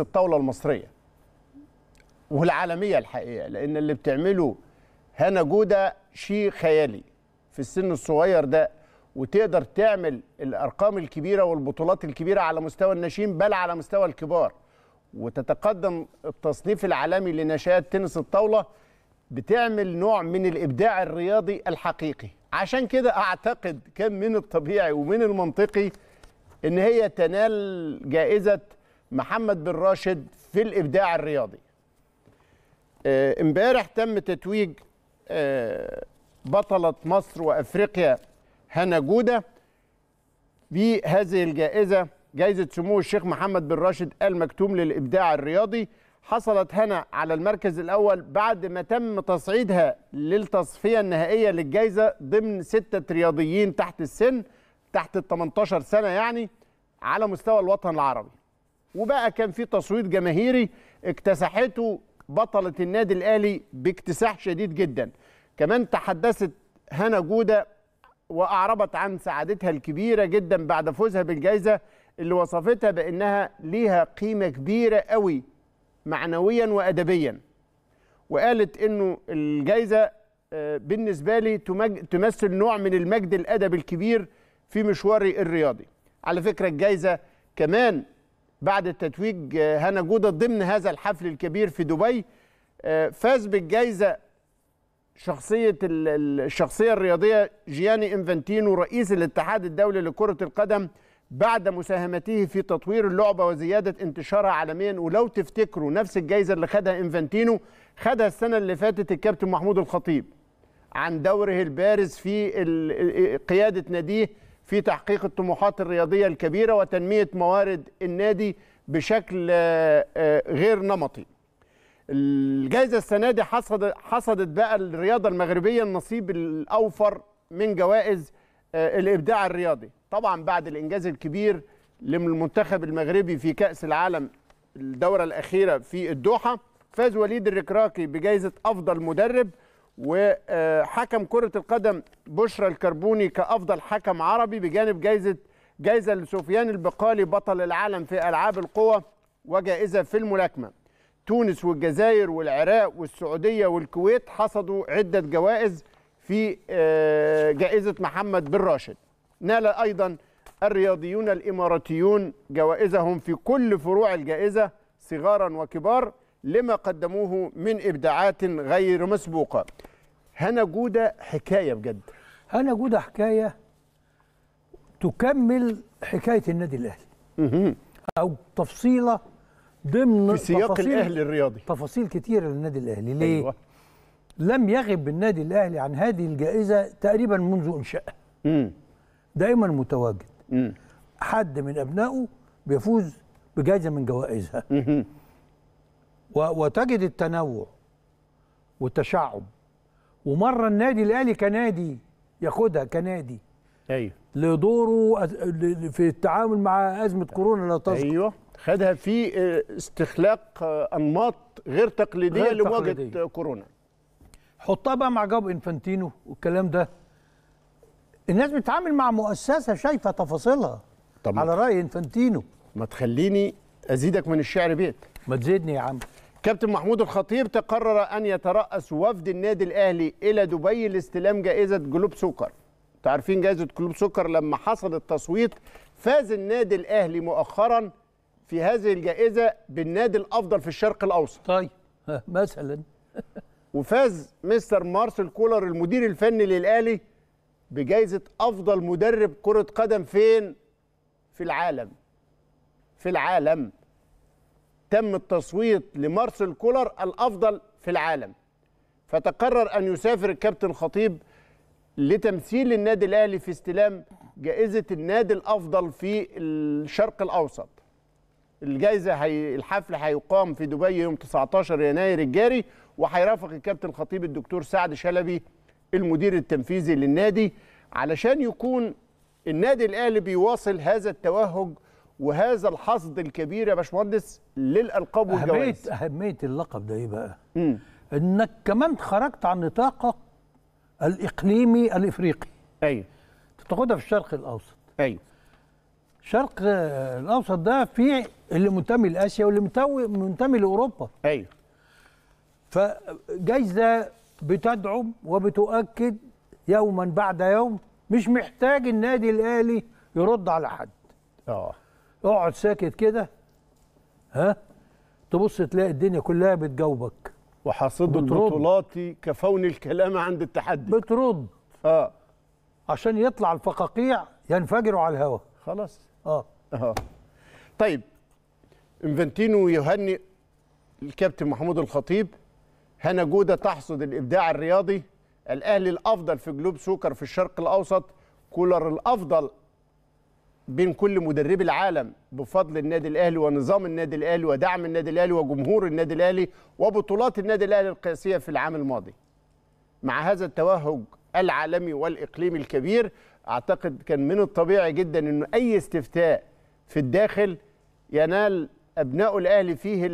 الطاوله المصريه والعالميه الحقيقه لان اللي بتعمله هنا جوده شيء خيالي في السن الصغير ده وتقدر تعمل الارقام الكبيره والبطولات الكبيره على مستوى الناشئين بل على مستوى الكبار وتتقدم التصنيف العالمي لنشاط تنس الطاوله بتعمل نوع من الابداع الرياضي الحقيقي عشان كده اعتقد كان من الطبيعي ومن المنطقي ان هي تنال جائزه محمد بن راشد في الابداع الرياضي آه، امبارح تم تتويج آه، بطلة مصر وأفريقيا هنا جودة بهذه الجائزة جائزة سمو الشيخ محمد بن راشد المكتوم للإبداع الرياضي حصلت هنا على المركز الأول بعد ما تم تصعيدها للتصفية النهائية للجائزة ضمن ستة رياضيين تحت السن تحت ال 18 سنة يعني على مستوى الوطن العربي وبقى كان في تصويت جماهيري اكتسحته بطلة النادي الأهلي باكتساح شديد جدا كمان تحدثت هنا جودة وأعربت عن سعادتها الكبيرة جدا بعد فوزها بالجائزة اللي وصفتها بأنها ليها قيمة كبيرة قوي معنويا وأدبيا وقالت أنه الجائزة آه، بالنسبة لي تمثل نوع من المجد الأدبي الكبير في مشواري الرياضي على فكرة الجائزة كمان بعد تتويج هنا آه، جوده ضمن هذا الحفل الكبير في دبي آه، فاز بالجائزه شخصيه الشخصيه الرياضيه جياني انفانتينو رئيس الاتحاد الدولي لكره القدم بعد مساهمته في تطوير اللعبه وزياده انتشارها عالميا ولو تفتكروا نفس الجائزه اللي خدها انفانتينو خدها السنه اللي فاتت الكابتن محمود الخطيب عن دوره البارز في قياده ناديه في تحقيق الطموحات الرياضية الكبيرة وتنمية موارد النادي بشكل آه، آه، غير نمطي الجائزة السنة دي حصدت بقى الرياضة المغربية النصيب الأوفر من جوائز آه، الإبداع الرياضي طبعا بعد الإنجاز الكبير للمنتخب المغربي في كأس العالم الدورة الأخيرة في الدوحة فاز وليد الركراكي بجائزة أفضل مدرب وحكم كرة القدم بشرى الكربوني كأفضل حكم عربي بجانب جائزة جائزة لسفيان البقالي بطل العالم في ألعاب القوى وجائزة في الملاكمة تونس والجزائر والعراق والسعودية والكويت حصدوا عدة جوائز في آه، جائزة محمد بن راشد نال أيضا الرياضيون الإماراتيون جوائزهم في كل فروع الجائزة صغارا وكبار لما قدموه من إبداعات غير مسبوقة هنا جودة حكاية بجد هنا جودة حكاية تكمل حكاية النادي الأهلي أو تفصيلة ضمن في سياق الأهلي الرياضي تفاصيل كتيرة للنادي الأهلي ليه؟ أيوة. لم يغب النادي الأهلي عن هذه الجائزة تقريبا منذ إنشائها دائما متواجد حد من أبنائه بيفوز بجائزة من جوائزها وتجد التنوع والتشعب ومره النادي الاهلي كنادي ياخدها كنادي ايوه لدوره في التعامل مع ازمه كورونا لا تذكر ايوه خدها في آه، استخلاق آه، انماط غير تقليديه لمواجهه كورونا حطها بقى مع جاب انفانتينو والكلام ده الناس بتتعامل مع مؤسسه شايفه تفاصيلها طب على راي انفانتينو ما تخليني ازيدك من الشعر بيت ما تزيدني يا عم كابتن محمود الخطيب تقرر ان يترأس وفد النادي الاهلي الى دبي لاستلام جائزه جلوب سكر انتوا عارفين جائزه جلوب سكر لما حصل التصويت فاز النادي الاهلي مؤخرا في هذه الجائزه بالنادي الافضل في الشرق الاوسط طيب مثلا وفاز مستر مارسيل كولر المدير الفني للاهلي بجائزه افضل مدرب كره قدم فين في العالم في العالم تم التصويت لمارسيل كولر الافضل في العالم فتقرر ان يسافر الكابتن خطيب لتمثيل النادي الاهلي في استلام جائزه النادي الافضل في الشرق الاوسط الجائزه هي الحفل هيقام في دبي يوم 19 يناير الجاري وهيرافق الكابتن الخطيب الدكتور سعد شلبي المدير التنفيذي للنادي علشان يكون النادي الاهلي بيواصل هذا التوهج وهذا الحصد الكبير يا باشمهندس للالقاب والجوائز اهميه اهميه اللقب ده ايه بقى؟ مم. انك كمان خرجت عن نطاقك الاقليمي الافريقي ايوه تاخدها في الشرق الاوسط ايوه الشرق الاوسط ده فيه اللي منتمي لاسيا واللي منتمي لاوروبا ايوه فجايزه بتدعم وبتؤكد يوما بعد يوم مش محتاج النادي الاهلي يرد على حد اه اقعد ساكت كده ها تبص تلاقي الدنيا كلها بتجاوبك وحاصد بطولاتي كفون الكلام عند التحدي بترد اه عشان يطلع الفقاقيع ينفجروا على الهوا خلاص اه اه طيب انفنتينو يهني الكابتن محمود الخطيب هنا جوده تحصد الابداع الرياضي الاهلي الافضل في جلوب سوكر في الشرق الاوسط كولر الافضل بين كل مدربي العالم بفضل النادي الاهلي ونظام النادي الاهلي ودعم النادي الاهلي وجمهور النادي الاهلي وبطولات النادي الاهلي القياسيه في العام الماضي. مع هذا التوهج العالمي والاقليمي الكبير اعتقد كان من الطبيعي جدا انه اي استفتاء في الداخل ينال ابناء الاهلي فيه